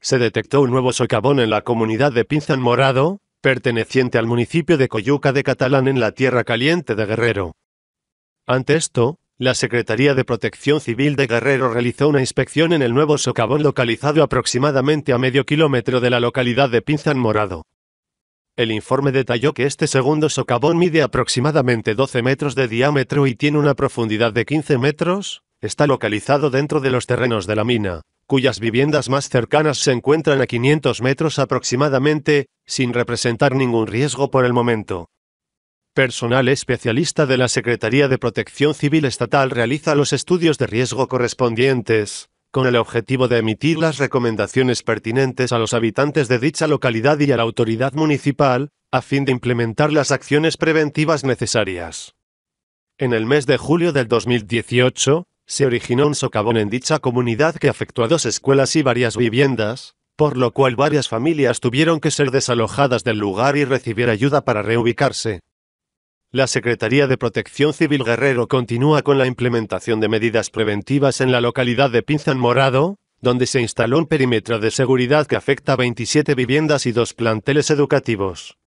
se detectó un nuevo socavón en la comunidad de Pinzan Morado, perteneciente al municipio de Coyuca de Catalán en la Tierra Caliente de Guerrero. Ante esto, la Secretaría de Protección Civil de Guerrero realizó una inspección en el nuevo socavón localizado aproximadamente a medio kilómetro de la localidad de Pinzan Morado. El informe detalló que este segundo socavón mide aproximadamente 12 metros de diámetro y tiene una profundidad de 15 metros, está localizado dentro de los terrenos de la mina, cuyas viviendas más cercanas se encuentran a 500 metros aproximadamente, sin representar ningún riesgo por el momento. Personal especialista de la Secretaría de Protección Civil Estatal realiza los estudios de riesgo correspondientes, con el objetivo de emitir las recomendaciones pertinentes a los habitantes de dicha localidad y a la autoridad municipal, a fin de implementar las acciones preventivas necesarias. En el mes de julio del 2018, se originó un socavón en dicha comunidad que afectó a dos escuelas y varias viviendas, por lo cual varias familias tuvieron que ser desalojadas del lugar y recibir ayuda para reubicarse. La Secretaría de Protección Civil Guerrero continúa con la implementación de medidas preventivas en la localidad de Pinzan Morado, donde se instaló un perímetro de seguridad que afecta a 27 viviendas y dos planteles educativos.